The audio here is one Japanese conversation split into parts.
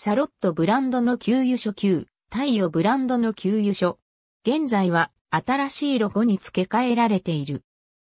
シャロットブランドの給油所級、太陽ブランドの給油所。現在は新しいロゴに付け替えられている。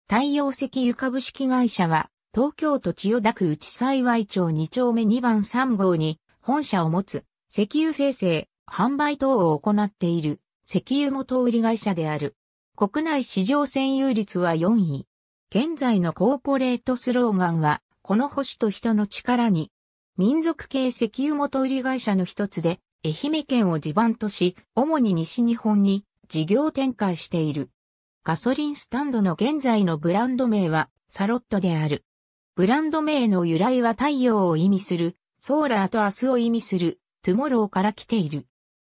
太陽石油株式会社は、東京都千代田区内幸町2丁目2番3号に本社を持つ、石油生成、販売等を行っている、石油元売り会社である。国内市場占有率は4位。現在のコーポレートスローガンは、この星と人の力に民族系石油元売り会社の一つで、愛媛県を地盤とし、主に西日本に事業展開している。ガソリンスタンドの現在のブランド名はサロットである。ブランド名の由来は太陽を意味する、ソーラーと明日を意味する、トゥモローから来ている。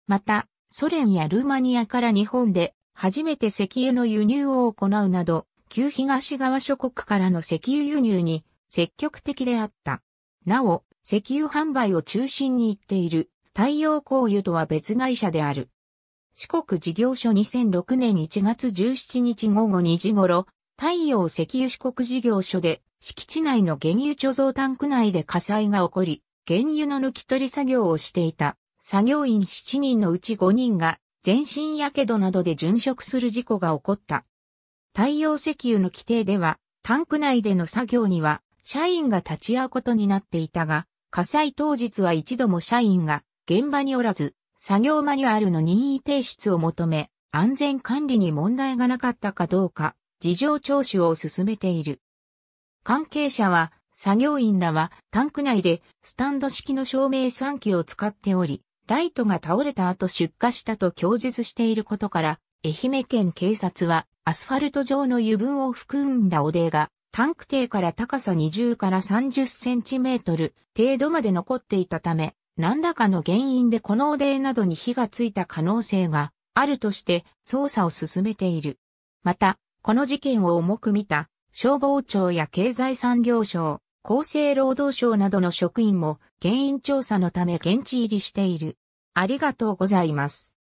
また、ソ連やルーマニアから日本で初めて石油の輸入を行うなど、旧東側諸国からの石油輸入に積極的であった。なお、石油販売を中心に行っている太陽光油とは別会社である。四国事業所2006年1月17日午後2時頃、太陽石油四国事業所で敷地内の原油貯蔵タンク内で火災が起こり、原油の抜き取り作業をしていた作業員7人のうち5人が全身火傷などで殉職する事故が起こった。太陽石油の規定ではタンク内での作業には社員が立ち会うことになっていたが、火災当日は一度も社員が現場におらず、作業マニュアルの任意提出を求め、安全管理に問題がなかったかどうか、事情聴取を進めている。関係者は、作業員らはタンク内でスタンド式の照明3機を使っており、ライトが倒れた後出火したと供述していることから、愛媛県警察はアスファルト上の油分を含んだ汚泥がタンク底から高さ20から30センチメートル程度まで残っていたため、何らかの原因でこの汚泥などに火がついた可能性があるとして捜査を進めている。また、この事件を重く見た消防庁や経済産業省、厚生労働省などの職員も原因調査のため現地入りしている。ありがとうございます。